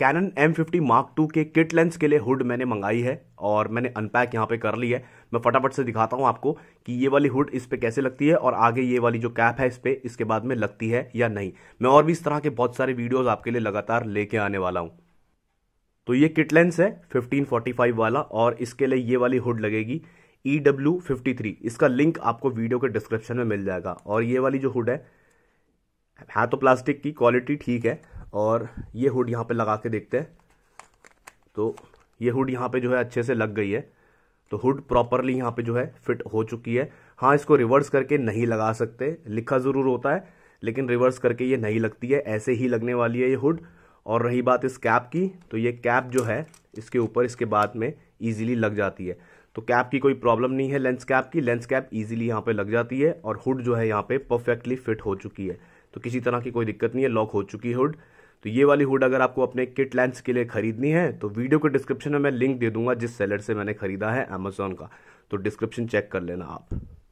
cannon M50 Mark II के kit lens के लिए हुड मैंने मंगाई है और मैंने अनपैक यहाँ पे कर ली है मैं फटाफट से दिखाता हूँ आपको कि ये वाली हुड इस पर कैसे लगती है और आगे ये वाली जो कैप है इस पर इसके बाद में लगती है या नहीं मैं और भी इस तरह के बहुत सारे वीडियोज़ आपके लिए लगातार लेके आने वाला हूँ तो ये किट लेंस है फाइव वाला और इसके लिए ये वाली हुड लगेगी ई e डब्ल्यू इसका लिंक आपको वीडियो के डिस्क्रिप्शन में मिल जाएगा और ये वाली जो हुड है है तो प्लास्टिक की क्वालिटी ठीक है और ये हुड यहाँ पे लगा के देखते हैं तो ये हुड यहाँ पे जो है अच्छे से लग गई है तो हुड प्रॉपरली यहाँ पे जो है फिट हो चुकी है हाँ इसको रिवर्स करके नहीं लगा सकते लिखा ज़रूर होता है लेकिन रिवर्स करके ये नहीं लगती है ऐसे ही लगने वाली है ये हुड और रही बात इस कैप की तो ये कैप जो है इसके ऊपर इसके बाद में ईजिली लग जाती है तो कैप की कोई प्रॉब्लम नहीं है लेंस कैप की लेंस कैप ईजिली यहाँ पर लग जाती है और हुड जो है यहाँ पर परफेक्टली फिट हो चुकी है तो किसी तरह की कोई दिक्कत नहीं है लॉक हो चुकी है हुड तो ये वाली हुड अगर आपको अपने किट लेंस के लिए खरीदनी है तो वीडियो के डिस्क्रिप्शन में मैं लिंक दे दूंगा जिस सेलर से मैंने खरीदा है अमेजोन का तो डिस्क्रिप्शन चेक कर लेना आप